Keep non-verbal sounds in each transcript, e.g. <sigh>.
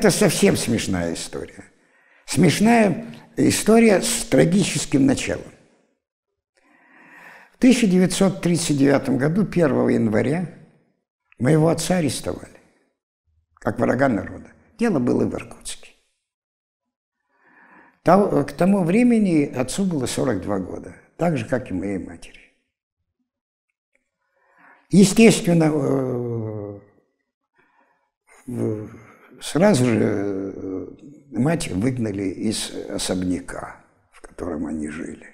это совсем смешная история. Смешная история с трагическим началом. В 1939 году, 1 января, моего отца арестовали, как врага народа. Дело было в Иркутске. К тому времени отцу было 42 года, так же, как и моей матери. Естественно, э, Сразу же э, мать выгнали из особняка, в котором они жили.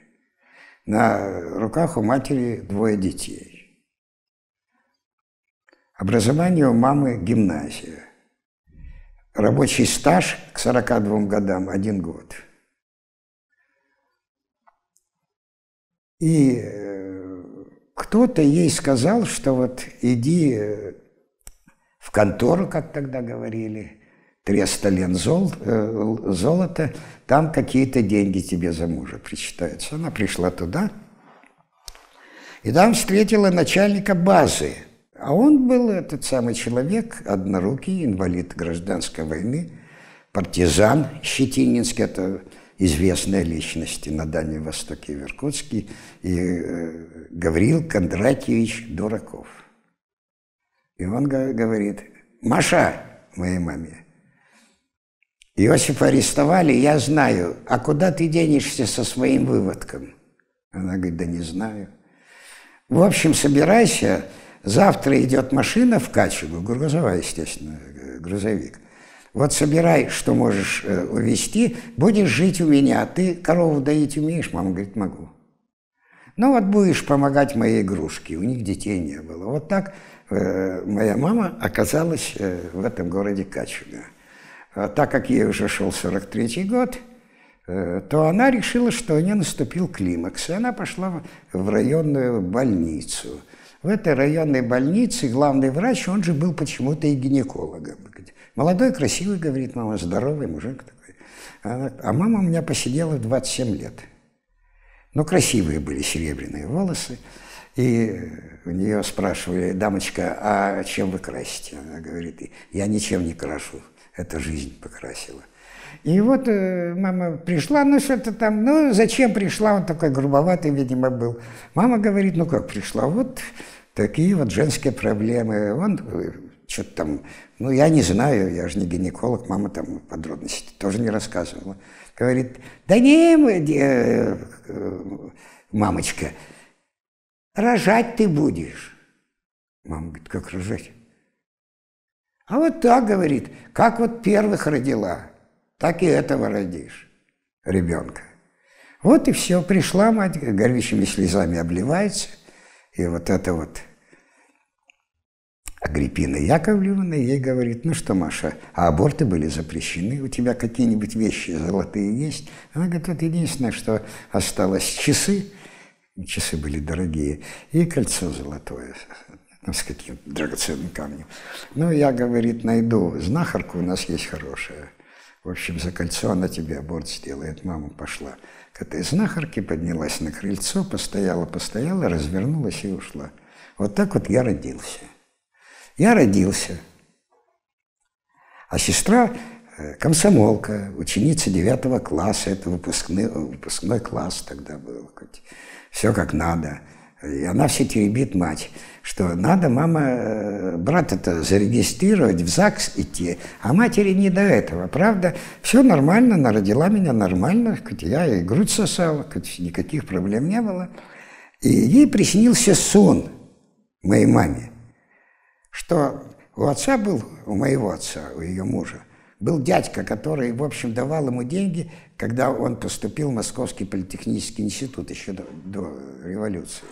На руках у матери двое детей. Образование у мамы – гимназия. Рабочий стаж к 42 годам – один год. И э, кто-то ей сказал, что вот иди э, в контору, как тогда говорили, 300 лен зол, э, золота, там какие-то деньги тебе за мужа причитаются. Она пришла туда, и там встретила начальника базы. А он был этот самый человек, однорукий, инвалид гражданской войны, партизан Щетининский, это известная личность на Дальнем Востоке в Иркутске, и э, Гаврил Кондратьевич Дураков. И он говорит, Маша, моей маме, Иосифа арестовали, я знаю, а куда ты денешься со своим выводком? Она говорит, да не знаю. В общем, собирайся, завтра идет машина в Качугу, грузовая, естественно, э, грузовик. Вот собирай, что можешь э, увезти, будешь жить у меня. А ты корову доить умеешь? Мама говорит, могу. Ну вот будешь помогать моей игрушке. У них детей не было. Вот так Э, моя мама оказалась э, в этом городе Качуга. А так как ей уже шел 43-й год, э, то она решила, что у нее наступил климакс, и она пошла в районную больницу. В этой районной больнице главный врач, он же был почему-то и гинекологом. Молодой, красивый, говорит мама, здоровый мужик такой. а мама у меня посидела в 27 лет. Но ну, красивые были серебряные волосы. И у нее спрашивали, дамочка, а чем вы красите? Она говорит, я ничем не крашу, это жизнь покрасила. И вот э, мама пришла, ну что-то там, ну зачем пришла, он такой грубоватый, видимо, был. Мама говорит, ну как пришла, вот такие вот женские проблемы. Он э, что-то там, ну я не знаю, я же не гинеколог, мама там подробности тоже не рассказывала. Говорит, да не, э, мамочка, Рожать ты будешь. Мама говорит, как рожать? А вот так, говорит, как вот первых родила, так и этого родишь, ребенка. Вот и все, пришла мать, горючими слезами обливается, и вот это вот Агриппина Яковлевна ей говорит, ну что, Маша, а аборты были запрещены, у тебя какие-нибудь вещи золотые есть? Она говорит, вот единственное, что осталось часы, часы были дорогие, и кольцо золотое с каким драгоценным камнем. Ну, я, говорит, найду знахарку, у нас есть хорошая. В общем, за кольцо она тебе аборт сделает. Мама пошла к этой знахарке, поднялась на крыльцо, постояла, постояла, развернулась и ушла. Вот так вот я родился. Я родился. А сестра э, комсомолка, ученица девятого класса, это выпускной, выпускной класс тогда был. Хоть все как надо. И она все теребит мать, что надо, мама, э, брат это зарегистрировать, в ЗАГС идти, а матери не до этого, правда? Все нормально, она родила меня нормально, я и грудь сосала, никаких проблем не было. И ей приснился сон моей маме, что у отца был, у моего отца, у ее мужа, был дядька, который, в общем, давал ему деньги, когда он поступил в Московский политехнический институт еще до, до революции.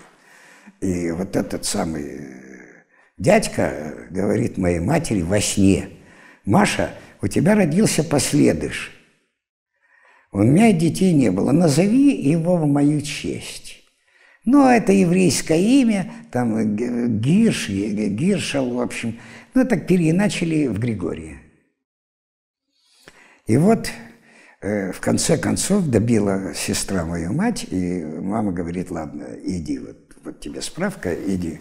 И вот этот самый дядька говорит моей матери во сне, «Маша, у тебя родился последыш. У меня детей не было, назови его в мою честь». Ну, а это еврейское имя, там Гирш, Гиршал, в общем. Ну, так переиначили в Григория. И вот э, в конце концов добила сестра мою мать, и мама говорит, ладно, иди, вот, вот тебе справка, иди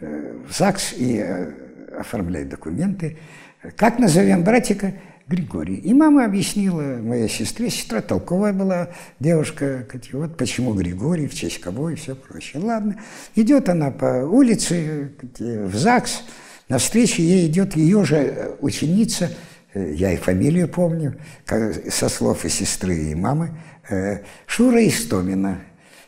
э, в ЗАГС и э, оформляй документы. Как назовем братика? Григорий. И мама объяснила моей сестре, сестра толковая была девушка, вот почему Григорий, в честь кого и все прочее. Ладно, идет она по улице в ЗАГС, навстречу ей идет ее же ученица Э, я и фамилию помню, как, со слов и сестры, и мамы, э, Шура Истомина.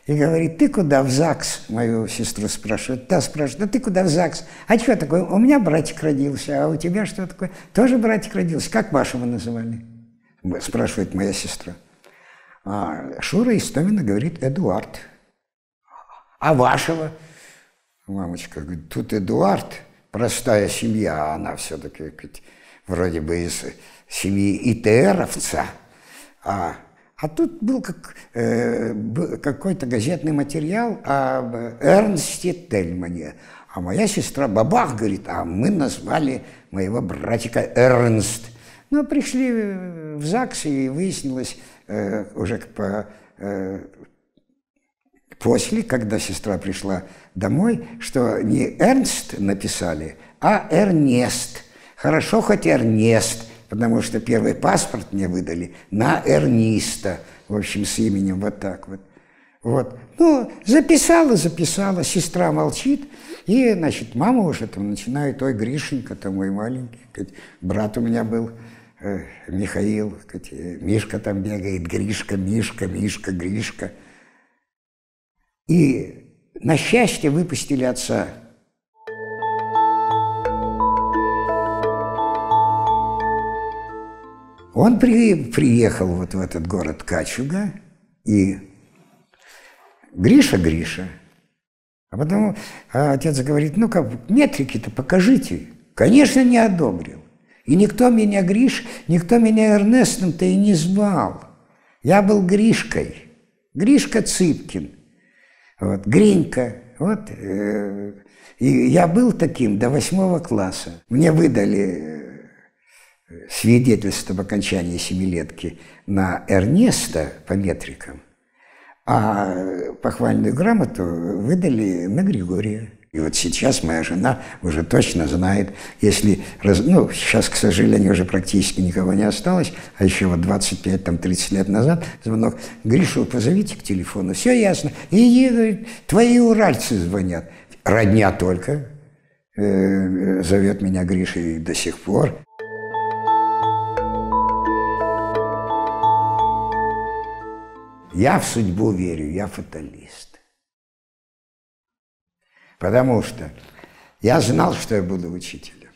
И говорит, ты куда в ЗАГС? Мою сестру спрашивает. Та спрашивает, да ты куда в ЗАГС? А что такое? У меня братик родился, а у тебя что такое? Тоже братик родился. Как вашего называли? Спрашивает моя сестра. А Шура Истомина говорит, Эдуард. А вашего? Мамочка говорит, тут Эдуард, простая семья, а она все-таки вроде бы из семьи ИТРовца, а, а тут был как, э, какой-то газетный материал об э, Эрнсте Тельмане. А моя сестра бабах говорит, а мы назвали моего братика Эрнст. Ну, а пришли э, в ЗАГС и выяснилось э, уже по, э, после, когда сестра пришла домой, что не Эрнст написали, а Эрнест – Хорошо хоть Эрнест, потому что первый паспорт мне выдали на Эрниста, в общем, с именем вот так вот. Вот. Ну, записала, записала, сестра молчит, и, значит, мама уже там начинает, ой, Гришенька, там мой маленький, брат у меня был, э, Михаил, говорит, э, Мишка там бегает, Гришка, Мишка, Мишка, Гришка. И на счастье выпустили отца Он при, приехал вот в этот город Качуга, и Гриша, Гриша. А потом а отец говорит, ну как, метрики-то покажите. Конечно, не одобрил. И никто меня Гриш, никто меня Эрнестом-то и не звал. Я был Гришкой. Гришка Цыпкин. Вот, Гринька. Вот, э, и я был таким до восьмого класса. Мне выдали э, свидетельств об окончании семилетки на Эрнеста по метрикам, а похвальную грамоту выдали на Григория. И вот сейчас моя жена уже точно знает, если... раз, Ну, сейчас, к сожалению, уже практически никого не осталось, а еще вот 25-30 лет назад звонок. Гришу, позовите к телефону, все ясно. И говорит, твои уральцы звонят. Родня только, э, зовет меня Гриша и до сих пор. Я в судьбу верю, я фаталист. Потому что я знал, что я буду учителем.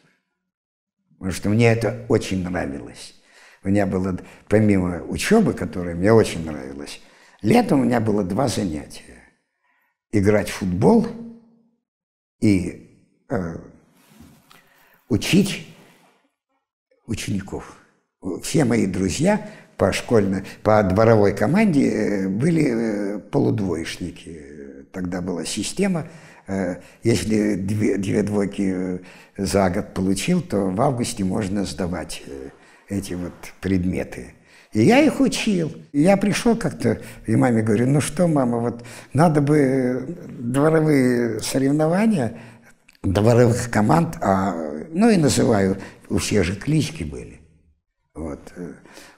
Потому что мне это очень нравилось. У меня было, помимо учебы, которая мне очень нравилась, летом у меня было два занятия. Играть в футбол и э, учить учеников. Все мои друзья по школьной, по дворовой команде э, были э, полудвоечники. Тогда была система. Э, если две, две двойки за год получил, то в августе можно сдавать эти вот предметы. И я их учил. И я пришел как-то, и маме говорю, ну что, мама, вот надо бы дворовые соревнования дворовых команд, а, ну и называю, у всех же клички были. Вот.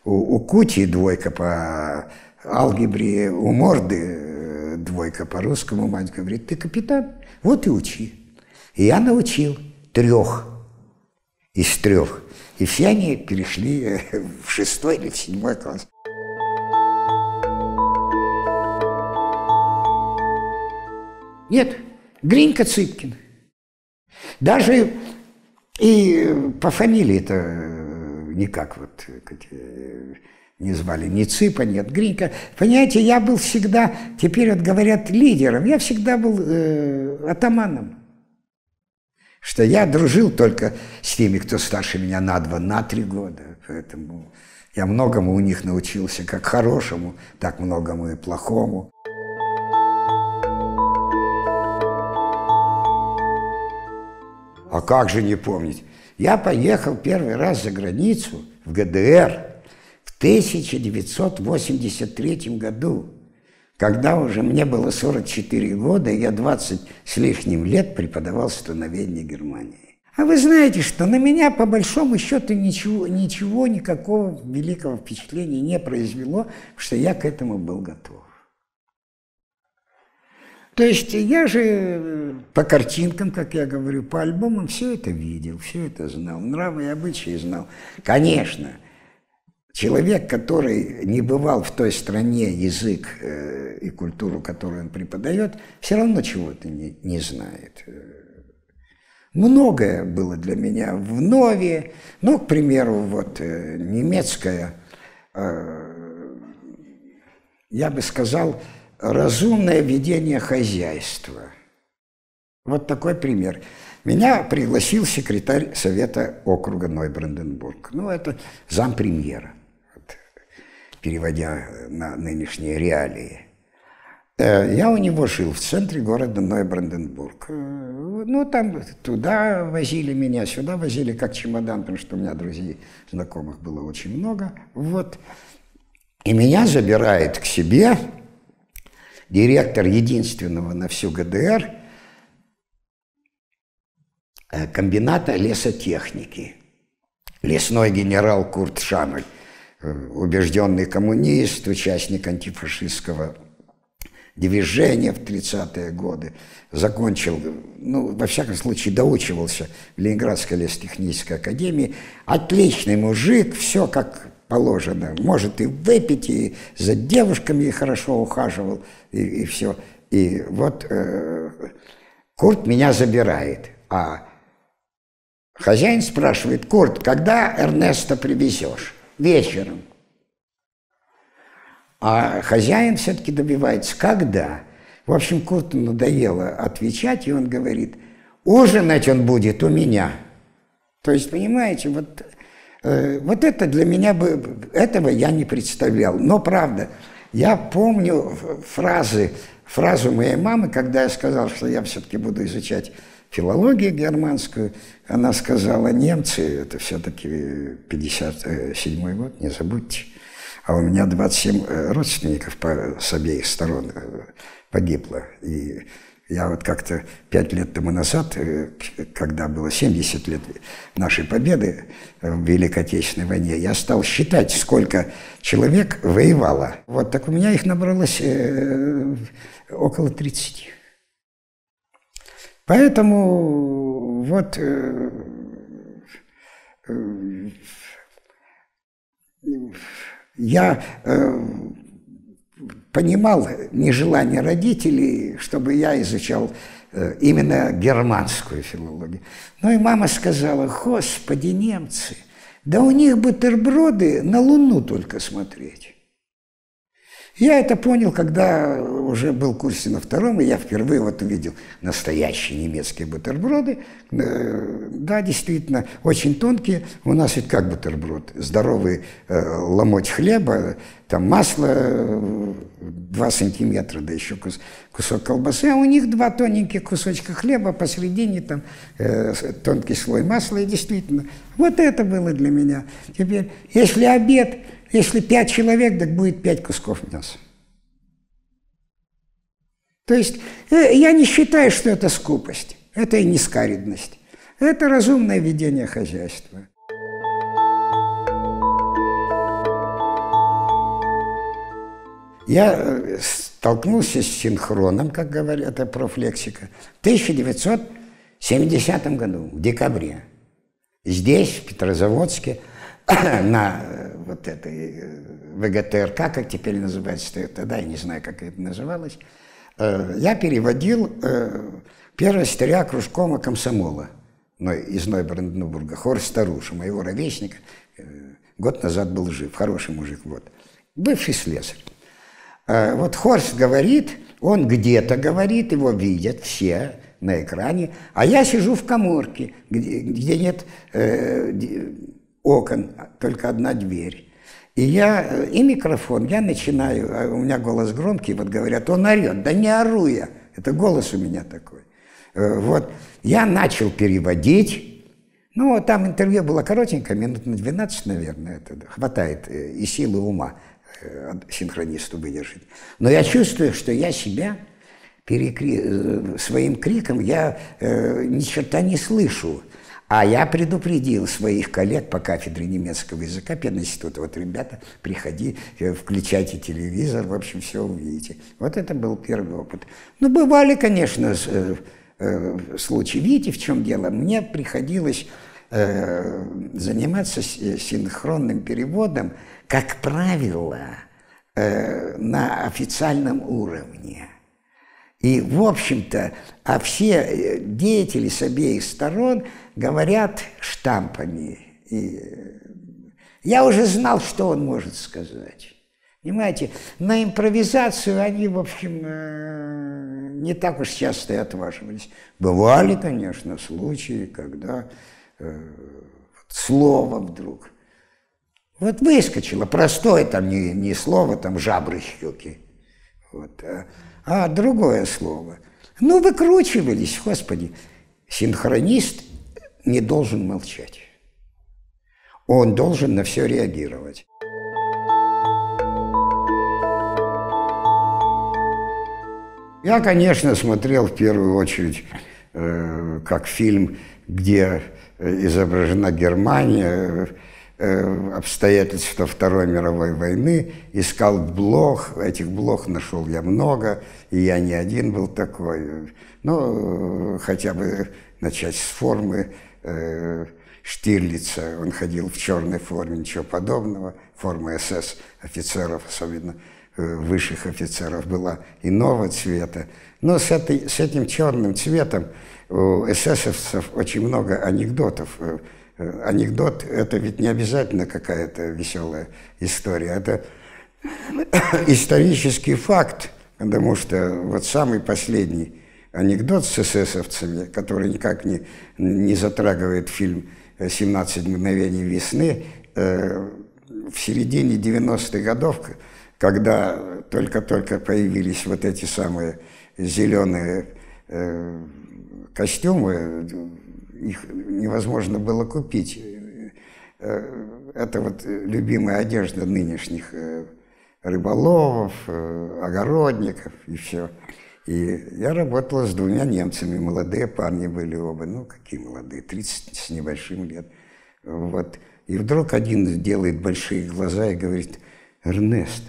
У, у Кути двойка по алгебре, у Морды э, двойка по русскому. Мать говорит, ты капитан, вот и учи. И я научил трех из трех. И все они перешли э, <laughs> в шестой или в седьмой класс. Нет, Гринька Цыпкин. Даже и э, по фамилии это никак вот э, э, не звали ни Ципа, нет Гринька. Понимаете, я был всегда, теперь вот говорят, лидером. Я всегда был э, атаманом. Что я дружил только с теми, кто старше меня на два, на три года. Поэтому я многому у них научился, как хорошему, так многому и плохому. А как же не помнить? Я поехал первый раз за границу, в ГДР, в 1983 году, когда уже мне было 44 года, я 20 с лишним лет преподавал становление Германии. А вы знаете, что на меня по большому счету ничего, ничего никакого великого впечатления не произвело, что я к этому был готов. То есть я же э, по картинкам, как я говорю, по альбомам все это видел, все это знал, нравы и обычаи знал. Конечно, человек, который не бывал в той стране язык э, и культуру, которую он преподает, все равно чего-то не, не знает. Многое было для меня в нове. Ну, к примеру, вот э, немецкая, я бы сказал, разумное ведение хозяйства. Вот такой пример. Меня пригласил секретарь Совета округа Нойбранденбург. Ну, это зампремьера, вот, переводя на нынешние реалии. Э, я у него жил в центре города Нойбранденбург. Э, ну, там туда возили меня, сюда возили как чемодан, потому что у меня друзей, знакомых было очень много. Вот. И меня забирает к себе директор единственного на всю ГДР э, комбината лесотехники, лесной генерал Курт Шамель, э, убежденный коммунист, участник антифашистского движения в 30-е годы, закончил, ну, во всяком случае, доучивался в Ленинградской лестехнической академии. Отличный мужик, все как положено. Может и выпить, и за девушками хорошо ухаживал, и, и все. И вот э, Курт меня забирает, а хозяин спрашивает, Курт, когда Эрнеста привезешь? Вечером. А хозяин все-таки добивается, когда? В общем, Курту надоело отвечать, и он говорит, ужинать он будет у меня. То есть, понимаете, вот Э, вот это для меня бы, этого я не представлял. Но правда, я помню фразы, фразу моей мамы, когда я сказал, что я все-таки буду изучать филологию германскую, она сказала, немцы, это все-таки 57 год, не забудьте. А у меня 27 э, родственников по, с обеих сторон э, погибло. И я вот как-то пять лет тому назад, э, когда было 70 лет нашей победы э, в Великой Отечественной войне, я стал считать, сколько человек воевало. Вот так у меня их набралось э, около 30. Поэтому вот э, э, я э, понимал нежелание родителей, чтобы я изучал э, именно германскую филологию. Ну и мама сказала, господи, немцы, да у них бутерброды на Луну только смотреть. Я это понял, когда уже был в курсе на втором, и я впервые вот увидел настоящие немецкие бутерброды. Э, да, действительно, очень тонкие. У нас ведь как бутерброд? Здоровый э, ломоть хлеба, там масло 2 э, сантиметра, да еще кус, кусок колбасы, а у них два тоненьких кусочка хлеба, посередине там э, тонкий слой масла, и действительно, вот это было для меня. Теперь, если обед если пять человек, так будет пять кусков мяса. То есть э, я не считаю, что это скупость, это и не скаридность, Это разумное ведение хозяйства. Я э, столкнулся с синхроном, как говорят, это профлексика, в 1970 году, в декабре. Здесь, в Петрозаводске, <coughs> на э, вот этой э, ВГТРК, как теперь называется, тогда я не знаю, как это называлось, э, я переводил э, первого старя кружкома комсомола из Нойбранденбурга, Хор Старуша, моего ровесника, год назад был жив, хороший мужик, вот, бывший слесарь. Вот Хорст говорит, он где-то говорит, его видят все на экране, а я сижу в коморке, где, где нет э, окон, а только одна дверь. И я, э, и микрофон, я начинаю, а у меня голос громкий, вот говорят, он орет. Да не ору я, это голос у меня такой. Э, вот, я начал переводить, ну, там интервью было коротенькое, минут на 12, наверное, это хватает э, и силы ума синхронисту выдержать. Но я чувствую, что я себя перекри... своим криком, я э, ни черта не слышу. А я предупредил своих коллег по кафедре немецкого языка, пединститута, вот, ребята, приходи, э, включайте телевизор, в общем, все увидите. Вот это был первый опыт. Ну, бывали, конечно, э, э, случаи. Видите, в чем дело? Мне приходилось заниматься синхронным переводом, как правило, на официальном уровне. И, в общем-то, а все э, деятели с обеих сторон говорят штампами. И э, я уже знал, что он может сказать. Понимаете, на импровизацию они, в общем, э, не так уж часто и отваживались. Бывали, конечно, случаи, когда слово вдруг. Вот выскочило, простое там не, не слово, там жабры щеки. Вот, а, а другое слово. Ну, выкручивались, господи. Синхронист не должен молчать. Он должен на все реагировать. Я, конечно, смотрел в первую очередь э, как фильм, где э, изображена Германия, Э, обстоятельства Второй мировой войны, искал блог, этих блог нашел я много, и я не один был такой. Ну, хотя бы начать с формы э, Штирлица, он ходил в черной форме, ничего подобного, форма СС офицеров, особенно э, высших офицеров, была иного цвета. Но с, этой, с этим черным цветом у эсэсовцев очень много анекдотов Э, анекдот – это ведь не обязательно какая-то веселая история, это <coughs> исторический факт, потому что вот самый последний анекдот с эсэсовцами, который никак не, не затрагивает фильм «17 мгновений весны», э, в середине 90-х годов, когда только-только появились вот эти самые зеленые э, костюмы, их невозможно было купить. Э, это вот э, любимая одежда нынешних э, рыболовов, огородников и все. И я работала с двумя немцами, молодые парни были оба, ну какие молодые, 30 с небольшим лет. Вот. И вдруг один делает большие глаза и говорит, Эрнест,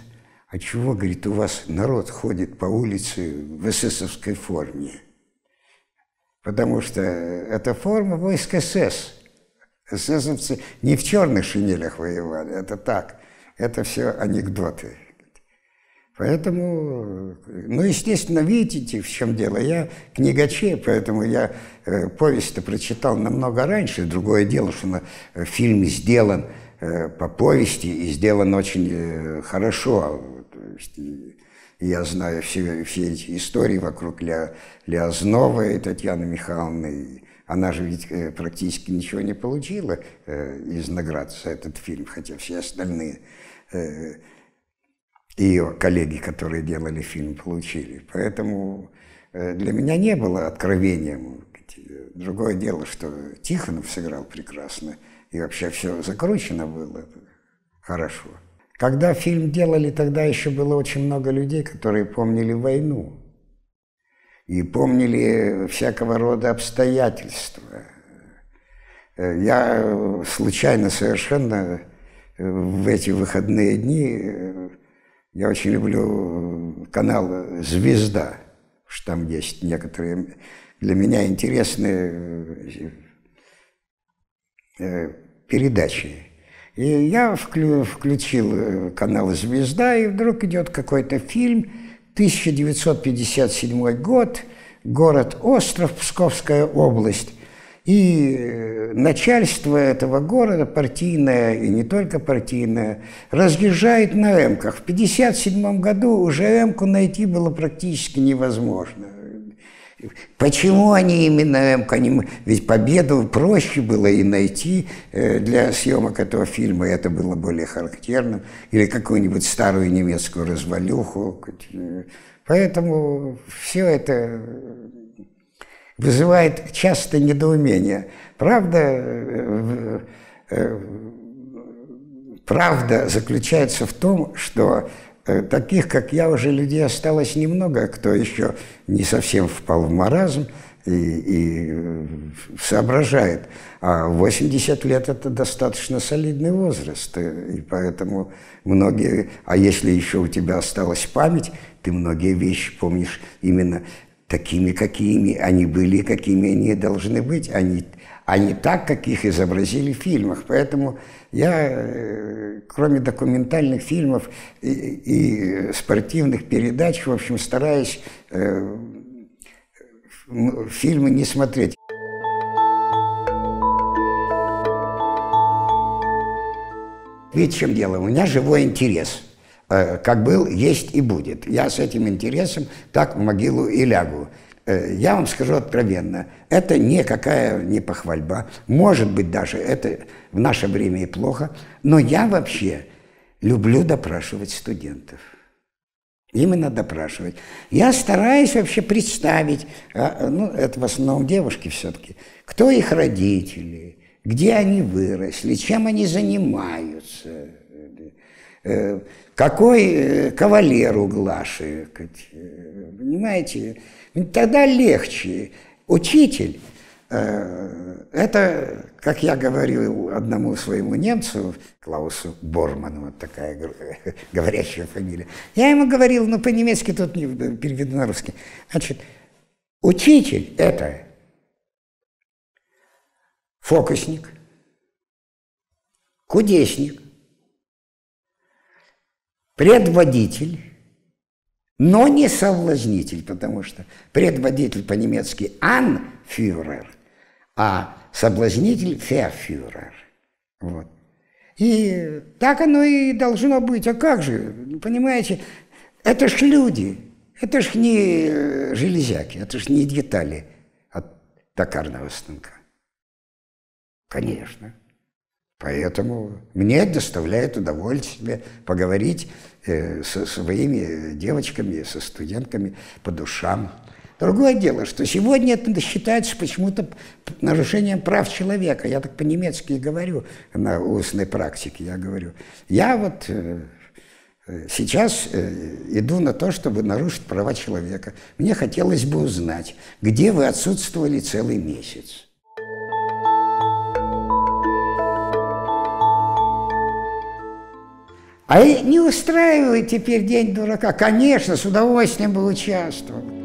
а чего, говорит, у вас народ ходит по улице в эсэсовской форме? потому что эта форма войск СС. Эсэсовцы не в черных шинелях воевали, это так. Это все анекдоты. Поэтому, ну, естественно, видите, в чем дело. Я книгачей, поэтому я э, повесть-то прочитал намного раньше. Другое дело, что на, э, фильм сделан э, по повести и сделан очень э, хорошо. А то есть, я знаю все, все эти истории вокруг Ля, Леознова и Татьяны Михайловны. Она же ведь э, практически ничего не получила э, из наград за этот фильм, хотя все остальные э, ее коллеги, которые делали фильм, получили. Поэтому для меня не было откровением. Другое дело, что Тихонов сыграл прекрасно, и вообще все закручено было хорошо. Когда фильм делали, тогда еще было очень много людей, которые помнили войну и помнили всякого рода обстоятельства. Э, я случайно совершенно э, в эти выходные дни, э, я очень люблю канал «Звезда», что там есть некоторые для меня интересные передачи. И я вклю, включил э, канал «Звезда», и вдруг идет какой-то фильм, 1957 год, город-остров, Псковская область. И э, начальство этого города, партийное и не только партийное, разъезжает на «Эмках». В 1957 году уже «Эмку» найти было практически невозможно. Почему они именно МК? Ведь победу проще было и найти э, для съемок этого фильма, и это было более характерным, или какую-нибудь старую немецкую развалюху. Э, поэтому все это вызывает часто недоумение. Правда, э, правда заключается в том, что Э, таких, как я, уже людей осталось немного, кто еще не совсем впал в маразм и, и э, соображает. А 80 лет – это достаточно солидный возраст, э, и поэтому многие… А если еще у тебя осталась память, ты многие вещи помнишь именно такими, какими они были, какими они должны быть, а не, а не так, как их изобразили в фильмах. Поэтому я, э, кроме документальных фильмов и, и спортивных передач, в общем, стараюсь э, фильмы не смотреть. Ведь в чем дело? У меня живой интерес. Э, как был, есть и будет. Я с этим интересом так в могилу и лягу. Э, я вам скажу откровенно, это никакая не похвальба. Может быть, даже это в наше время и плохо. Но я вообще люблю допрашивать студентов. Именно допрашивать. Я стараюсь вообще представить, а, ну, это в основном девушки все-таки, кто их родители, где они выросли, чем они занимаются, э, э, какой э, кавалер у Глаши, э, понимаете? Ну, тогда легче. Учитель э, – это, как я говорил одному своему немцу, Клаусу Борману, вот такая <laughs> говорящая фамилия, я ему говорил, ну, по-немецки тут не переведу на русский. Значит, учитель – это фокусник, кудесник – предводитель, но не соблазнитель, потому что предводитель по-немецки «анфюрер», а соблазнитель «ферфюрер». Вот. И так оно и должно быть. А как же, ну, понимаете, это ж люди, это ж не э, железяки, это ж не детали от токарного станка. Конечно. Поэтому мне доставляет удовольствие поговорить э, со своими девочками, со студентками по душам. Другое дело, что сегодня это считается почему-то нарушением прав человека. Я так по-немецки говорю на устной практике, я говорю. Я вот э, э Сейчас э, иду на то, чтобы нарушить права человека. Мне хотелось бы узнать, где вы отсутствовали целый месяц. А не устраивает теперь день дурака? Конечно, с удовольствием бы участвовал.